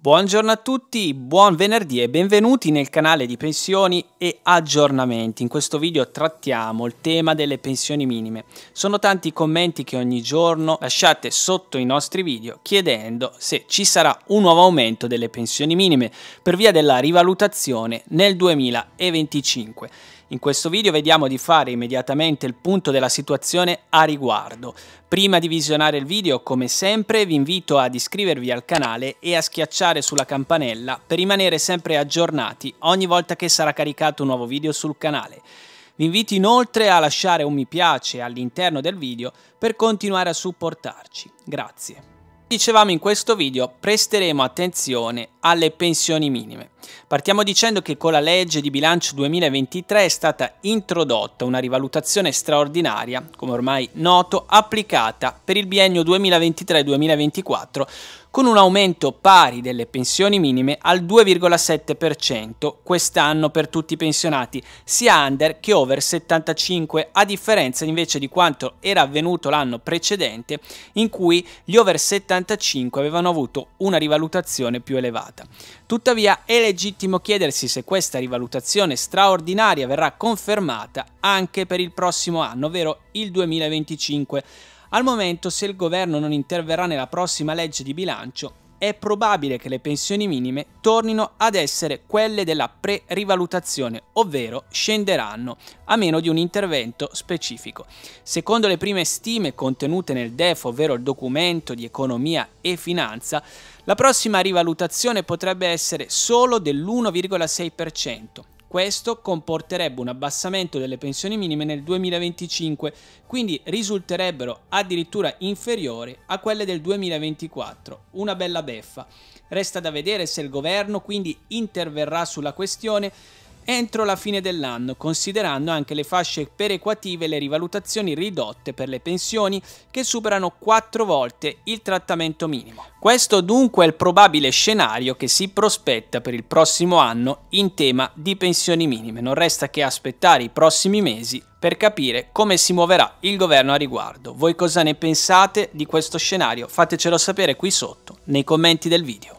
Buongiorno a tutti, buon venerdì e benvenuti nel canale di pensioni e aggiornamenti. In questo video trattiamo il tema delle pensioni minime. Sono tanti i commenti che ogni giorno lasciate sotto i nostri video chiedendo se ci sarà un nuovo aumento delle pensioni minime per via della rivalutazione nel 2025. In questo video vediamo di fare immediatamente il punto della situazione a riguardo. Prima di visionare il video, come sempre, vi invito ad iscrivervi al canale e a schiacciare sulla campanella per rimanere sempre aggiornati ogni volta che sarà caricato un nuovo video sul canale. Vi invito inoltre a lasciare un mi piace all'interno del video per continuare a supportarci. Grazie. Dicevamo in questo video presteremo attenzione alle pensioni minime. Partiamo dicendo che con la legge di bilancio 2023 è stata introdotta una rivalutazione straordinaria, come ormai noto, applicata per il biennio 2023-2024 con un aumento pari delle pensioni minime al 2,7% quest'anno per tutti i pensionati, sia under che over 75, a differenza invece di quanto era avvenuto l'anno precedente in cui gli over 75 avevano avuto una rivalutazione più elevata. Tuttavia è legittimo chiedersi se questa rivalutazione straordinaria verrà confermata anche per il prossimo anno, ovvero il 2025. Al momento, se il governo non interverrà nella prossima legge di bilancio, è probabile che le pensioni minime tornino ad essere quelle della pre-rivalutazione, ovvero scenderanno, a meno di un intervento specifico. Secondo le prime stime contenute nel DEF, ovvero il documento di economia e finanza, la prossima rivalutazione potrebbe essere solo dell'1,6%, questo comporterebbe un abbassamento delle pensioni minime nel 2025, quindi risulterebbero addirittura inferiori a quelle del 2024. Una bella beffa. Resta da vedere se il governo quindi interverrà sulla questione entro la fine dell'anno, considerando anche le fasce perequative e le rivalutazioni ridotte per le pensioni che superano quattro volte il trattamento minimo. Questo dunque è il probabile scenario che si prospetta per il prossimo anno in tema di pensioni minime. Non resta che aspettare i prossimi mesi per capire come si muoverà il governo a riguardo. Voi cosa ne pensate di questo scenario? Fatecelo sapere qui sotto nei commenti del video.